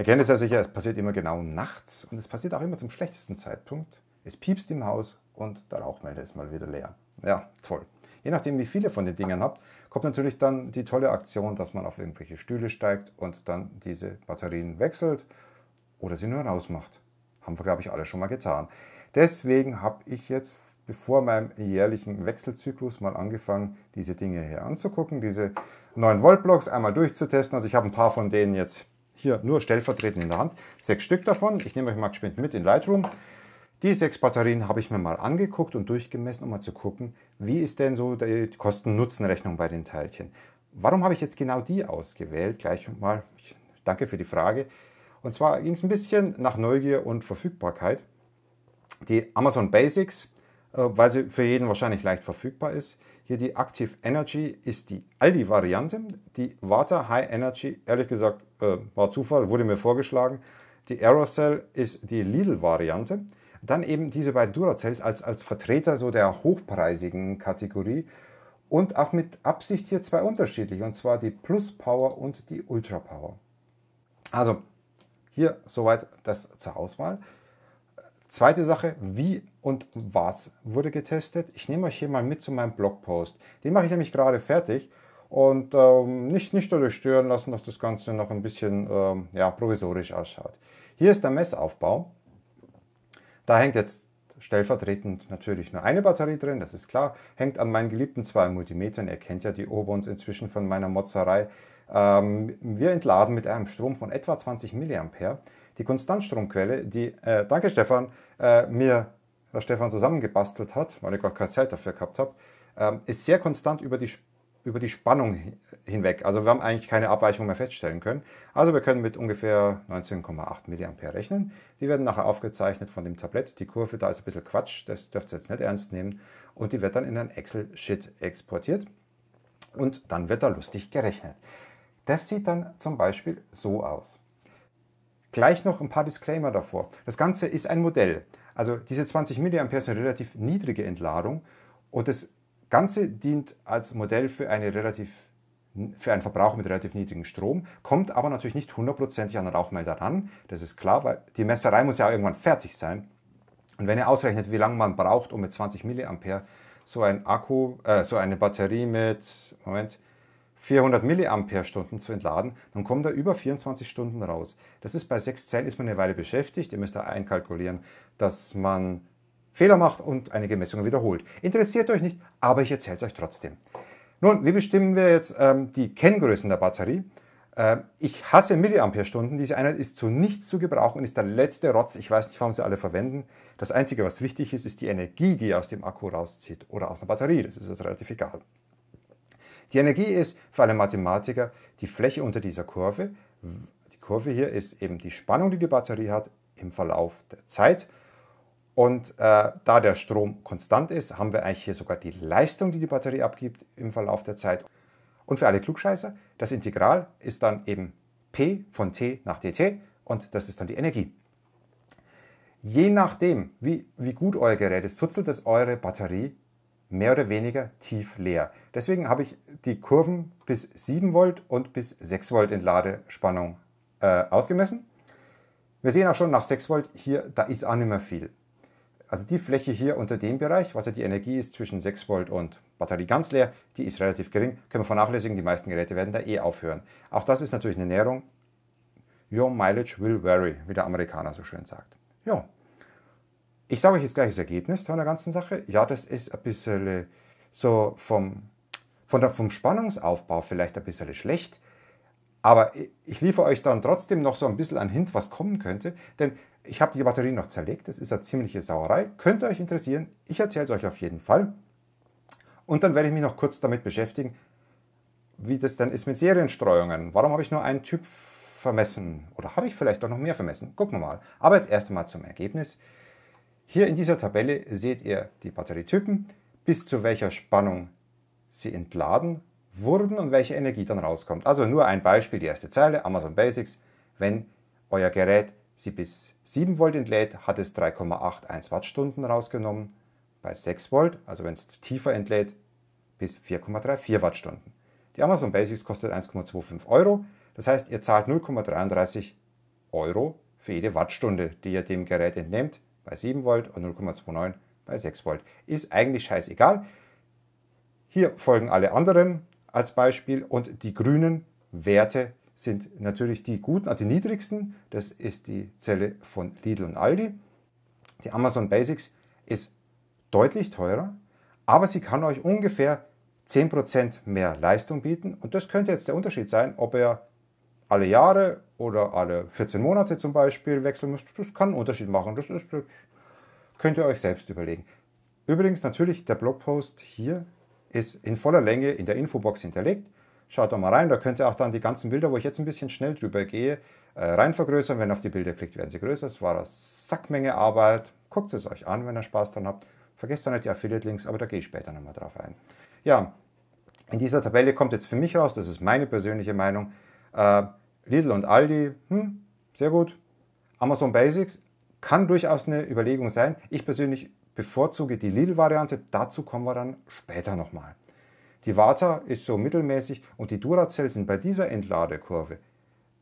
Er kennt es ja sicher, es passiert immer genau nachts und es passiert auch immer zum schlechtesten Zeitpunkt. Es piepst im Haus und der Rauchmelder ist mal wieder leer. Ja, toll. Je nachdem, wie viele von den Dingern habt, kommt natürlich dann die tolle Aktion, dass man auf irgendwelche Stühle steigt und dann diese Batterien wechselt oder sie nur rausmacht. Haben wir, glaube ich, alle schon mal getan. Deswegen habe ich jetzt vor meinem jährlichen Wechselzyklus mal angefangen, diese Dinge hier anzugucken, diese 9 Volt Blocks einmal durchzutesten. Also ich habe ein paar von denen jetzt hier nur stellvertretend in der Hand, sechs Stück davon. Ich nehme euch mal gespannt mit in Lightroom. Die sechs Batterien habe ich mir mal angeguckt und durchgemessen, um mal zu gucken, wie ist denn so die Kosten-Nutzen-Rechnung bei den Teilchen. Warum habe ich jetzt genau die ausgewählt? Gleich mal, danke für die Frage. Und zwar ging es ein bisschen nach Neugier und Verfügbarkeit. Die Amazon Basics, äh, weil sie für jeden wahrscheinlich leicht verfügbar ist. Hier die Active Energy ist die Aldi-Variante. Die Vata High Energy, ehrlich gesagt, äh, war Zufall, wurde mir vorgeschlagen. Die Aerocell ist die Lidl-Variante. Dann eben diese beiden Duracells als, als Vertreter so der hochpreisigen Kategorie. Und auch mit Absicht hier zwei unterschiedliche, und zwar die Plus Power und die Ultra Power. Also hier soweit das zur Auswahl. Zweite Sache, wie und was wurde getestet? Ich nehme euch hier mal mit zu meinem Blogpost. Den mache ich nämlich gerade fertig und ähm, nicht, nicht dadurch stören lassen, dass das Ganze noch ein bisschen ähm, ja, provisorisch ausschaut. Hier ist der Messaufbau. Da hängt jetzt stellvertretend natürlich nur eine Batterie drin, das ist klar. Hängt an meinen geliebten zwei Multimetern. Ihr kennt ja die Obons inzwischen von meiner Motzerei. Ähm, wir entladen mit einem Strom von etwa 20 mA die Konstantstromquelle, die, äh, danke Stefan, äh, mir der Stefan zusammengebastelt hat, weil ich gerade keine Zeit dafür gehabt habe, ähm, ist sehr konstant über die, über die Spannung hinweg. Also wir haben eigentlich keine Abweichung mehr feststellen können. Also wir können mit ungefähr 19,8 mA rechnen. Die werden nachher aufgezeichnet von dem Tablett. Die Kurve, da ist ein bisschen Quatsch, das dürft ihr jetzt nicht ernst nehmen. Und die wird dann in ein Excel-Sheet exportiert. Und dann wird da lustig gerechnet. Das sieht dann zum Beispiel so aus. Gleich noch ein paar Disclaimer davor. Das Ganze ist ein Modell. Also diese 20 mA ist eine relativ niedrige Entladung und das Ganze dient als Modell für, eine relativ, für einen Verbrauch mit relativ niedrigem Strom, kommt aber natürlich nicht hundertprozentig an den Rauchmelder ran. Das ist klar, weil die Messerei muss ja irgendwann fertig sein. Und wenn ihr ausrechnet, wie lange man braucht, um mit 20 mA so ein Akku, äh, so eine Batterie mit, Moment, 400 mAh-Stunden zu entladen, dann kommt er über 24 Stunden raus. Das ist bei 6 Zellen ist man eine Weile beschäftigt. Ihr müsst da einkalkulieren, dass man Fehler macht und einige Messungen wiederholt. Interessiert euch nicht, aber ich erzähle es euch trotzdem. Nun, wie bestimmen wir jetzt ähm, die Kenngrößen der Batterie? Äh, ich hasse Milliampere-Stunden. Diese Einheit ist zu nichts zu gebrauchen und ist der letzte Rotz. Ich weiß nicht, warum sie alle verwenden. Das Einzige, was wichtig ist, ist die Energie, die ihr aus dem Akku rauszieht oder aus der Batterie. Das ist jetzt also relativ egal. Die Energie ist für alle Mathematiker die Fläche unter dieser Kurve. Die Kurve hier ist eben die Spannung, die die Batterie hat im Verlauf der Zeit. Und äh, da der Strom konstant ist, haben wir eigentlich hier sogar die Leistung, die die Batterie abgibt im Verlauf der Zeit. Und für alle Klugscheißer, das Integral ist dann eben P von T nach dt und das ist dann die Energie. Je nachdem, wie, wie gut euer Gerät ist, zuzelt es eure Batterie mehr oder weniger tief leer. Deswegen habe ich die Kurven bis 7 Volt und bis 6 Volt in Ladespannung äh, ausgemessen. Wir sehen auch schon nach 6 Volt hier, da ist auch nicht mehr viel. Also die Fläche hier unter dem Bereich, was ja die Energie ist zwischen 6 Volt und Batterie ganz leer, die ist relativ gering, können wir vernachlässigen, die meisten Geräte werden da eh aufhören. Auch das ist natürlich eine Näherung. Your mileage will vary, wie der Amerikaner so schön sagt. Ja, ich sage euch jetzt gleich das Ergebnis von der ganzen Sache. Ja, das ist ein bisschen äh, so vom, von der, vom Spannungsaufbau vielleicht ein bisschen schlecht. Aber ich liefere euch dann trotzdem noch so ein bisschen an Hint, was kommen könnte. Denn ich habe die Batterie noch zerlegt. Das ist eine ziemliche Sauerei. Könnte euch interessieren. Ich erzähle es euch auf jeden Fall. Und dann werde ich mich noch kurz damit beschäftigen, wie das dann ist mit Serienstreuungen. Warum habe ich nur einen Typ vermessen? Oder habe ich vielleicht auch noch mehr vermessen? Gucken wir mal. Aber jetzt erst einmal zum Ergebnis. Hier in dieser Tabelle seht ihr die Batterietypen, bis zu welcher Spannung sie entladen wurden und welche Energie dann rauskommt. Also nur ein Beispiel, die erste Zeile, Amazon Basics. Wenn euer Gerät sie bis 7 Volt entlädt, hat es 3,81 Wattstunden rausgenommen. Bei 6 Volt, also wenn es tiefer entlädt, bis 4,34 Wattstunden. Die Amazon Basics kostet 1,25 Euro. Das heißt, ihr zahlt 0,33 Euro für jede Wattstunde, die ihr dem Gerät entnehmt bei 7 Volt und 0,29 bei 6 Volt. Ist eigentlich scheißegal. Hier folgen alle anderen als Beispiel und die grünen Werte sind natürlich die guten, also die niedrigsten. Das ist die Zelle von Lidl und Aldi. Die Amazon Basics ist deutlich teurer, aber sie kann euch ungefähr 10% mehr Leistung bieten. Und das könnte jetzt der Unterschied sein, ob ihr alle Jahre oder alle 14 Monate zum Beispiel wechseln müsst, das kann einen Unterschied machen. Das, ist, das könnt ihr euch selbst überlegen. Übrigens natürlich, der Blogpost hier ist in voller Länge in der Infobox hinterlegt. Schaut doch mal rein, da könnt ihr auch dann die ganzen Bilder, wo ich jetzt ein bisschen schnell drüber gehe, äh, rein vergrößern. Wenn ihr auf die Bilder klickt, werden sie größer. Es war eine Sackmenge Arbeit. Guckt es euch an, wenn ihr Spaß dran habt. Vergesst dann nicht die Affiliate-Links, aber da gehe ich später nochmal drauf ein. Ja, in dieser Tabelle kommt jetzt für mich raus, das ist meine persönliche Meinung, äh, Lidl und Aldi, hm, sehr gut. Amazon Basics kann durchaus eine Überlegung sein. Ich persönlich bevorzuge die Lidl-Variante, dazu kommen wir dann später nochmal. Die Vata ist so mittelmäßig und die Duracell sind bei dieser Entladekurve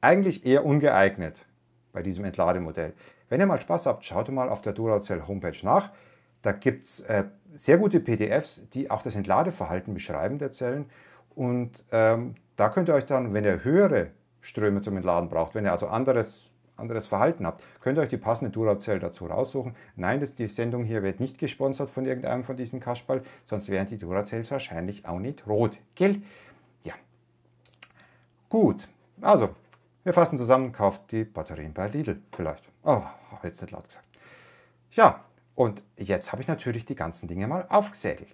eigentlich eher ungeeignet bei diesem Entlademodell. Wenn ihr mal Spaß habt, schaut mal auf der Duracell Homepage nach. Da gibt es äh, sehr gute PDFs, die auch das Entladeverhalten beschreiben der Zellen. Und ähm, da könnt ihr euch dann, wenn ihr höhere Ströme zum Entladen braucht. Wenn ihr also anderes, anderes Verhalten habt, könnt ihr euch die passende Duracell dazu raussuchen. Nein, das, die Sendung hier wird nicht gesponsert von irgendeinem von diesen Kasperl, sonst wären die Duracells wahrscheinlich auch nicht rot. Gell? Ja. Gut. Also, wir fassen zusammen, kauft die Batterien bei Lidl vielleicht. Oh, habe jetzt nicht laut gesagt. Ja, und jetzt habe ich natürlich die ganzen Dinge mal aufgesägelt.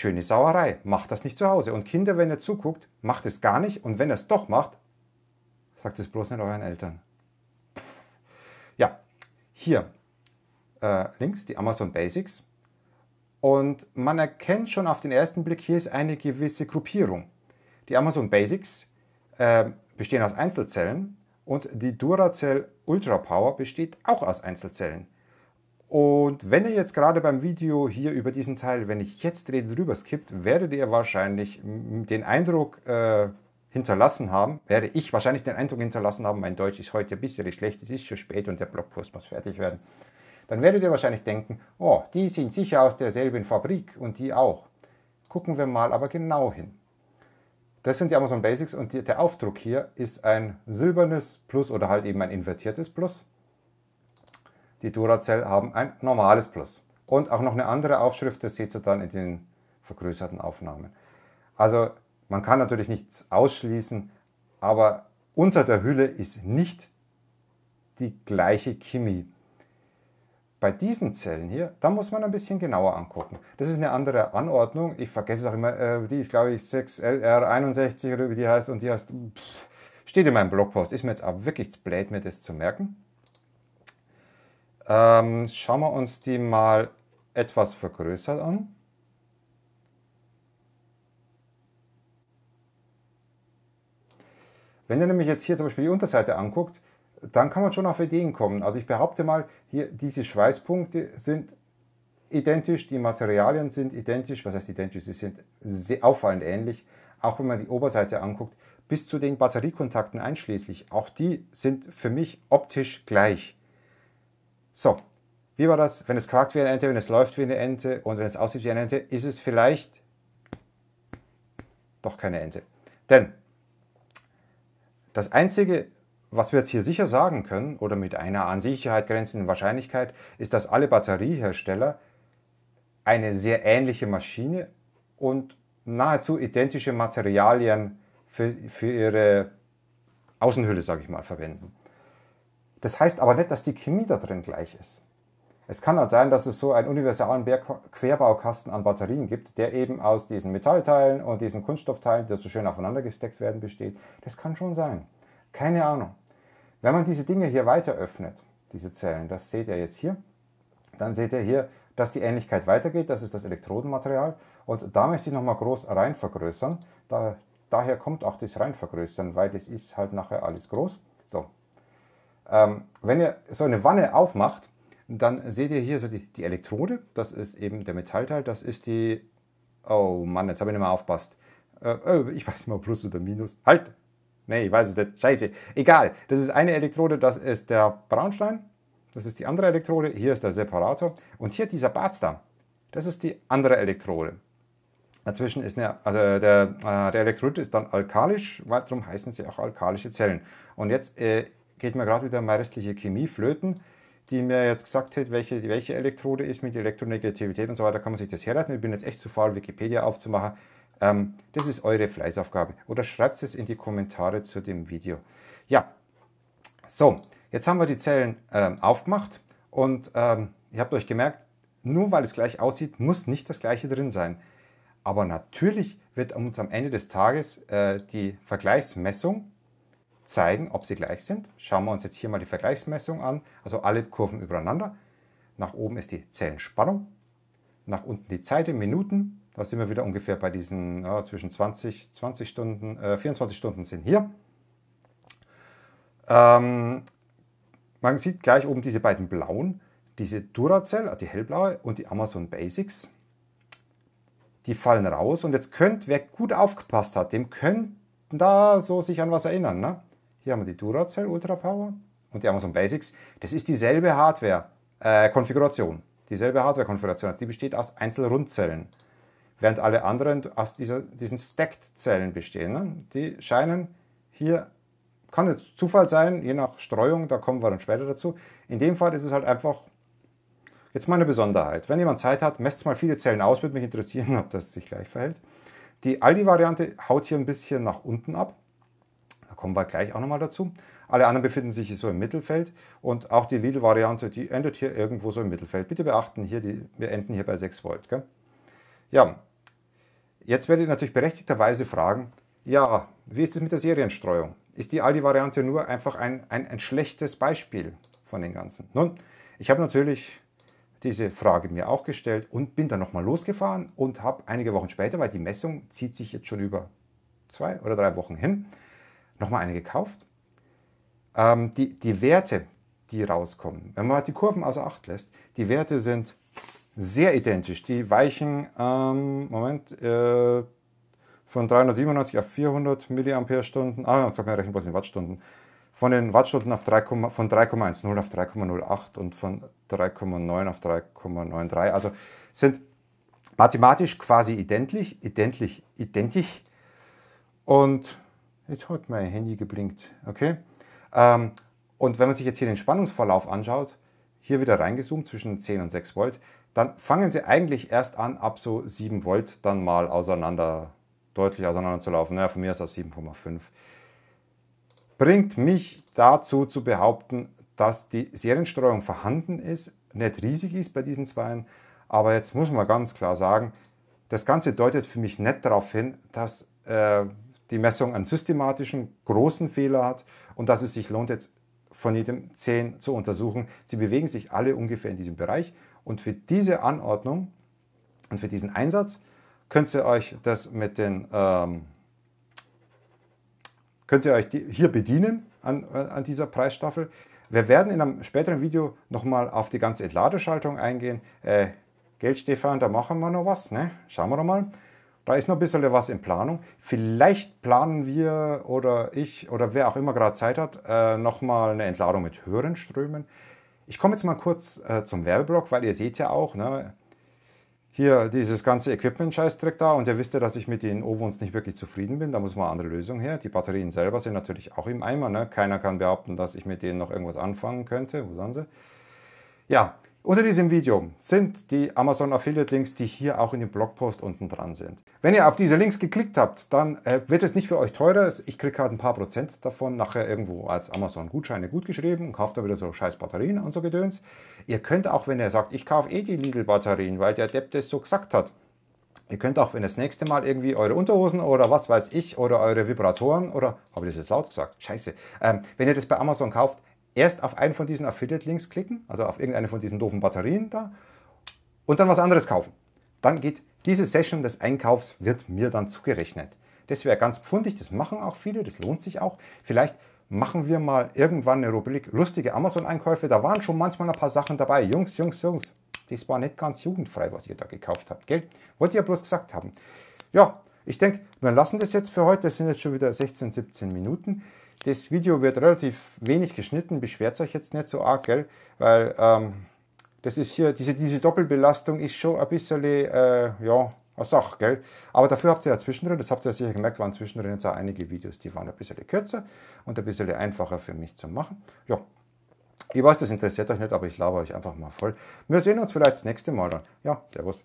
Schöne Sauerei, macht das nicht zu Hause. Und Kinder, wenn ihr zuguckt, macht es gar nicht. Und wenn ihr es doch macht, sagt es bloß nicht euren Eltern. Ja, hier äh, links die Amazon Basics. Und man erkennt schon auf den ersten Blick, hier ist eine gewisse Gruppierung. Die Amazon Basics äh, bestehen aus Einzelzellen und die Duracell Ultra Power besteht auch aus Einzelzellen. Und wenn ihr jetzt gerade beim Video hier über diesen Teil, wenn ich jetzt rede, drüber skippt, werdet ihr wahrscheinlich den Eindruck äh, hinterlassen haben, werde ich wahrscheinlich den Eindruck hinterlassen haben, mein Deutsch ist heute ein bisschen schlecht, es ist schon spät und der Blogpost muss fertig werden. Dann werdet ihr wahrscheinlich denken, oh, die sind sicher aus derselben Fabrik und die auch. Gucken wir mal aber genau hin. Das sind die Amazon Basics und der Aufdruck hier ist ein silbernes Plus oder halt eben ein invertiertes Plus. Die Duracell haben ein normales Plus. Und auch noch eine andere Aufschrift, das seht ihr dann in den vergrößerten Aufnahmen. Also man kann natürlich nichts ausschließen, aber unter der Hülle ist nicht die gleiche Chemie. Bei diesen Zellen hier, da muss man ein bisschen genauer angucken. Das ist eine andere Anordnung. Ich vergesse es auch immer, äh, die ist glaube ich 6LR61 oder wie die heißt und die heißt, pff, steht in meinem Blogpost. Ist mir jetzt auch wirklich blöd, mir das zu merken. Ähm, schauen wir uns die mal etwas vergrößert an. Wenn ihr nämlich jetzt hier zum Beispiel die Unterseite anguckt, dann kann man schon auf Ideen kommen. Also ich behaupte mal, hier diese Schweißpunkte sind identisch, die Materialien sind identisch, was heißt identisch, sie sind auffallend ähnlich, auch wenn man die Oberseite anguckt, bis zu den Batteriekontakten einschließlich, auch die sind für mich optisch gleich. So, wie war das? Wenn es quakt wie eine Ente, wenn es läuft wie eine Ente und wenn es aussieht wie eine Ente, ist es vielleicht doch keine Ente. Denn das Einzige, was wir jetzt hier sicher sagen können oder mit einer an Sicherheit grenzenden Wahrscheinlichkeit, ist, dass alle Batteriehersteller eine sehr ähnliche Maschine und nahezu identische Materialien für, für ihre Außenhülle, sage ich mal, verwenden. Das heißt aber nicht, dass die Chemie da drin gleich ist. Es kann halt sein, dass es so einen universalen Querbaukasten an Batterien gibt, der eben aus diesen Metallteilen und diesen Kunststoffteilen, die so schön aufeinander gesteckt werden, besteht. Das kann schon sein. Keine Ahnung. Wenn man diese Dinge hier weiter öffnet, diese Zellen, das seht ihr jetzt hier, dann seht ihr hier, dass die Ähnlichkeit weitergeht. Das ist das Elektrodenmaterial. Und da möchte ich nochmal groß rein vergrößern. Da, daher kommt auch das Reinvergrößern, weil das ist halt nachher alles groß. Ähm, wenn ihr so eine Wanne aufmacht, dann seht ihr hier so die, die Elektrode. Das ist eben der Metallteil. Das ist die... Oh Mann, jetzt habe ich nicht mehr aufpasst. Äh, äh ich weiß nicht mal Plus oder Minus. Halt! Nee, ich weiß es nicht. Scheiße. Egal. Das ist eine Elektrode. Das ist der Braunstein. Das ist die andere Elektrode. Hier ist der Separator. Und hier dieser Barz da. Das ist die andere Elektrode. Dazwischen ist eine, also der, äh, der Elektrolyt ist dann alkalisch, darum heißen sie auch alkalische Zellen. Und jetzt äh, geht mir gerade wieder meine restliche Chemie flöten, die mir jetzt gesagt hat, welche, welche Elektrode ist mit Elektronegativität und so weiter, kann man sich das herleiten. Ich bin jetzt echt zu faul, Wikipedia aufzumachen. Ähm, das ist eure Fleißaufgabe. Oder schreibt es in die Kommentare zu dem Video. Ja, so, jetzt haben wir die Zellen ähm, aufgemacht und ähm, ihr habt euch gemerkt, nur weil es gleich aussieht, muss nicht das gleiche drin sein. Aber natürlich wird uns am Ende des Tages äh, die Vergleichsmessung zeigen, ob sie gleich sind. Schauen wir uns jetzt hier mal die Vergleichsmessung an, also alle Kurven übereinander. Nach oben ist die Zellenspannung, nach unten die Zeit in Minuten. Da sind wir wieder ungefähr bei diesen ja, zwischen 20, 20 Stunden, äh, 24 Stunden sind hier. Ähm, man sieht gleich oben diese beiden blauen, diese Duracell, also die hellblaue und die Amazon Basics. Die fallen raus und jetzt könnt, wer gut aufgepasst hat, dem könnten da so sich an was erinnern. Ne? Hier haben wir die Duracell Ultra Power und die Amazon Basics. Das ist dieselbe Hardware-Konfiguration. Äh, dieselbe Hardware-Konfiguration. Also die besteht aus Einzelrundzellen. Während alle anderen aus dieser, diesen Stacked-Zellen bestehen. Ne? Die scheinen hier, kann jetzt Zufall sein, je nach Streuung, da kommen wir dann später dazu. In dem Fall ist es halt einfach Jetzt mal eine Besonderheit. Wenn jemand Zeit hat, messt mal viele Zellen aus, würde mich interessieren, ob das sich gleich verhält. Die Aldi-Variante haut hier ein bisschen nach unten ab kommen wir gleich auch nochmal dazu. Alle anderen befinden sich so im Mittelfeld und auch die Lidl-Variante, die endet hier irgendwo so im Mittelfeld. Bitte beachten, hier die, wir enden hier bei 6 Volt. Gell? Ja, jetzt werdet ihr natürlich berechtigterweise fragen, ja, wie ist es mit der Serienstreuung? Ist die Aldi-Variante nur einfach ein, ein, ein schlechtes Beispiel von den ganzen? Nun, ich habe natürlich diese Frage mir auch gestellt und bin dann nochmal losgefahren und habe einige Wochen später, weil die Messung zieht sich jetzt schon über zwei oder drei Wochen hin, nochmal eine gekauft. Ähm, die, die Werte, die rauskommen, wenn man die Kurven außer Acht lässt, die Werte sind sehr identisch. Die weichen, ähm, Moment, äh, von 397 auf 400 mAh, ah, ich habe mir rechnen, was in Wattstunden, von den Wattstunden auf 3, von 3,10 auf 3,08 und von 3,9 auf 3,93. Also sind mathematisch quasi identisch, identisch, identisch. Und Jetzt hat mein Handy geblinkt. Okay? Ähm, und wenn man sich jetzt hier den Spannungsverlauf anschaut, hier wieder reingezoomt zwischen 10 und 6 Volt, dann fangen sie eigentlich erst an, ab so 7 Volt dann mal auseinander, deutlich auseinander zu laufen. Naja, von mir aus auf 7,5. Bringt mich dazu zu behaupten, dass die Serienstreuung vorhanden ist, nicht riesig ist bei diesen Zweien, aber jetzt muss man ganz klar sagen, das Ganze deutet für mich nicht darauf hin, dass äh, die Messung einen systematischen, großen Fehler hat und dass es sich lohnt, jetzt von jedem 10 zu untersuchen. Sie bewegen sich alle ungefähr in diesem Bereich und für diese Anordnung und für diesen Einsatz könnt ihr euch das mit den ähm, könnt ihr euch die, hier bedienen an, äh, an dieser Preisstaffel. Wir werden in einem späteren Video nochmal auf die ganze Entladeschaltung eingehen. Äh, Geld, Stefan, da machen wir noch was, ne? Schauen wir doch mal. Da ist noch ein bisschen was in Planung. Vielleicht planen wir oder ich oder wer auch immer gerade Zeit hat, äh, nochmal eine Entladung mit höheren Strömen. Ich komme jetzt mal kurz äh, zum Werbeblock, weil ihr seht ja auch, ne, hier dieses ganze Equipment-Scheißdreck da und ihr wisst ja, dass ich mit den Ovons nicht wirklich zufrieden bin. Da muss mal eine andere Lösung her. Die Batterien selber sind natürlich auch im Eimer. Ne? Keiner kann behaupten, dass ich mit denen noch irgendwas anfangen könnte. Wo sind sie? Ja, unter diesem Video sind die Amazon Affiliate Links, die hier auch in dem Blogpost unten dran sind. Wenn ihr auf diese Links geklickt habt, dann äh, wird es nicht für euch teurer. Ich kriege halt ein paar Prozent davon nachher irgendwo als Amazon Gutscheine gutgeschrieben und kauft da wieder so scheiß Batterien und so Gedöns. Ihr könnt auch, wenn ihr sagt, ich kaufe eh die Lidl Batterien, weil der Depp das so gesagt hat, Ihr könnt auch, wenn das nächste Mal irgendwie eure Unterhosen oder was weiß ich oder eure Vibratoren oder, habe ich das jetzt laut gesagt? Scheiße. Ähm, wenn ihr das bei Amazon kauft, erst auf einen von diesen Affiliate-Links klicken, also auf irgendeine von diesen doofen Batterien da, und dann was anderes kaufen. Dann geht diese Session des Einkaufs wird mir dann zugerechnet. Das wäre ganz pfundig, das machen auch viele, das lohnt sich auch. Vielleicht machen wir mal irgendwann eine Rubrik lustige Amazon-Einkäufe. Da waren schon manchmal ein paar Sachen dabei. Jungs, Jungs, Jungs, das war nicht ganz jugendfrei, was ihr da gekauft habt, gell? Wollt ihr ja bloß gesagt haben. Ja, ich denke, wir lassen das jetzt für heute. Das sind jetzt schon wieder 16, 17 Minuten. Das Video wird relativ wenig geschnitten. Beschwert euch jetzt nicht so arg, gell? Weil ähm, das ist hier, diese, diese Doppelbelastung ist schon ein bisschen, äh, ja, eine Sache, gell? Aber dafür habt ihr ja zwischendrin, das habt ihr ja sicher gemerkt, waren zwischendrin jetzt auch einige Videos, die waren ein bisschen kürzer und ein bisschen einfacher für mich zu machen. Ja, ich weiß, das interessiert euch nicht, aber ich laber euch einfach mal voll. Wir sehen uns vielleicht das nächste Mal dann. Ja, Servus.